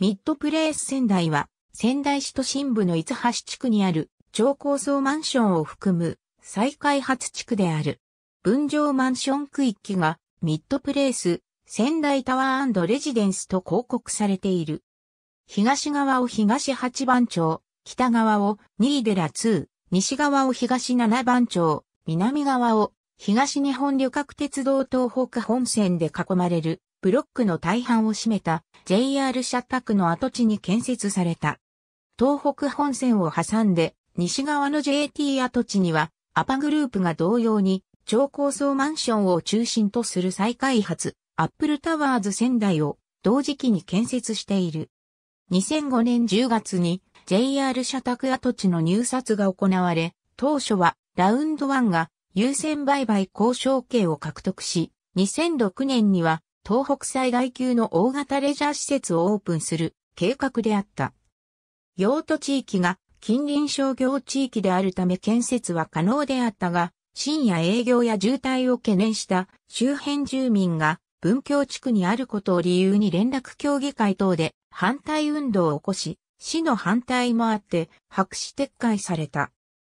ミッドプレイス仙台は、仙台市都心部の五橋地区にある超高層マンションを含む再開発地区である。分譲マンション区域がミッドプレイス、仙台タワーレジデンスと広告されている。東側を東八番町、北側をニーデラ2、西側を東七番町、南側を東日本旅客鉄道東北本線で囲まれるブロックの大半を占めた JR 社宅の跡地に建設された。東北本線を挟んで西側の JT 跡地にはアパグループが同様に超高層マンションを中心とする再開発アップルタワーズ仙台を同時期に建設している。2005年10月に JR 社宅跡地の入札が行われ、当初はラウンド1が優先売買交渉権を獲得し、2006年には東北最大級の大型レジャー施設をオープンする計画であった。用途地域が近隣商業地域であるため建設は可能であったが、深夜営業や渋滞を懸念した周辺住民が文京地区にあることを理由に連絡協議会等で反対運動を起こし、市の反対もあって白紙撤回された。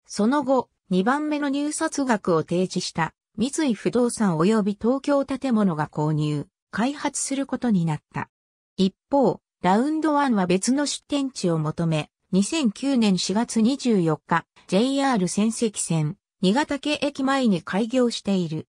その後、2番目の入札額を提示した三井不動産及び東京建物が購入、開発することになった。一方、ラウンド1は別の出店地を求め、2009年4月24日、JR 仙石線、新潟県駅前に開業している。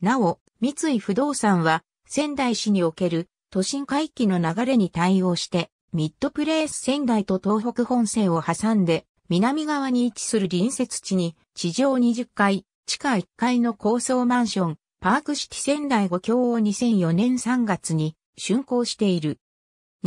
なお、三井不動産は、仙台市における都心回帰の流れに対応して、ミッドプレイス仙台と東北本線を挟んで、南側に位置する隣接地に、地上20階、地下1階の高層マンション、パークシティ仙台5強を2004年3月に竣工している。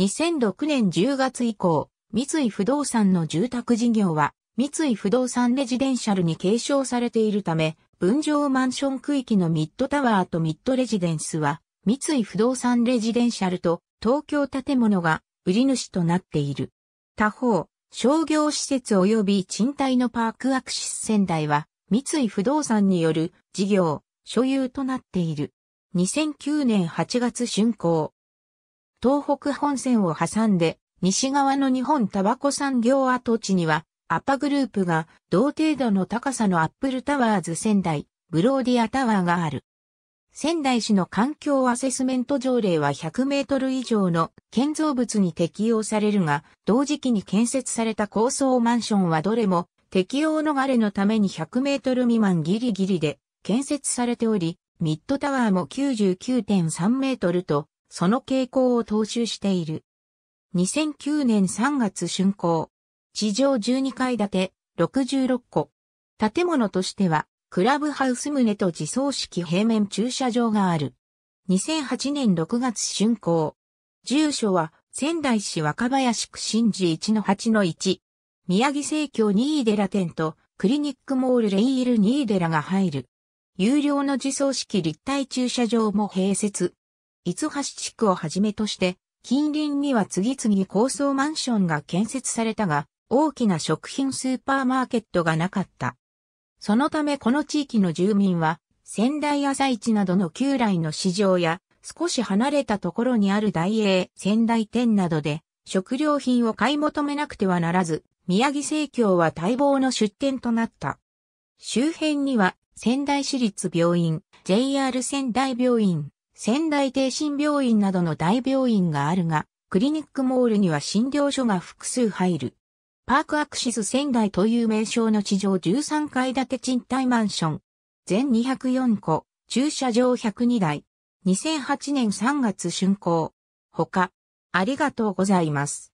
2006年10月以降、三井不動産の住宅事業は、三井不動産レジデンシャルに継承されているため、分譲マンション区域のミッドタワーとミッドレジデンスは、三井不動産レジデンシャルと東京建物が売り主となっている。他方、商業施設及び賃貸のパークアクシス仙台は、三井不動産による事業、所有となっている。2009年8月竣工。東北本線を挟んで西側の日本タバコ産業跡地にはアパグループが同程度の高さのアップルタワーズ仙台、ブローディアタワーがある。仙台市の環境アセスメント条例は100メートル以上の建造物に適用されるが、同時期に建設された高層マンションはどれも適応逃れのために100メートル未満ギリギリで建設されており、ミッドタワーも99.3メートルと、その傾向を踏襲している。2009年3月竣工。地上12階建て、66個。建物としては、クラブハウス棟と自走式平面駐車場がある。2008年6月竣工。住所は、仙台市若林区新寺1-8-1。宮城生協ニーデラ店とクリニックモールレイールニーデラが入る。有料の自走式立体駐車場も併設。五橋地区をはじめとして、近隣には次々高層マンションが建設されたが、大きな食品スーパーマーケットがなかった。そのためこの地域の住民は、仙台朝市などの旧来の市場や、少し離れたところにある大英仙台店などで、食料品を買い求めなくてはならず、宮城生協は待望の出店となった。周辺には仙台市立病院、JR 仙台病院、仙台帝心病院などの大病院があるが、クリニックモールには診療所が複数入る。パークアクシス仙台という名称の地上13階建て賃貸マンション。全204個、駐車場102台。2008年3月竣工。他、ありがとうございます。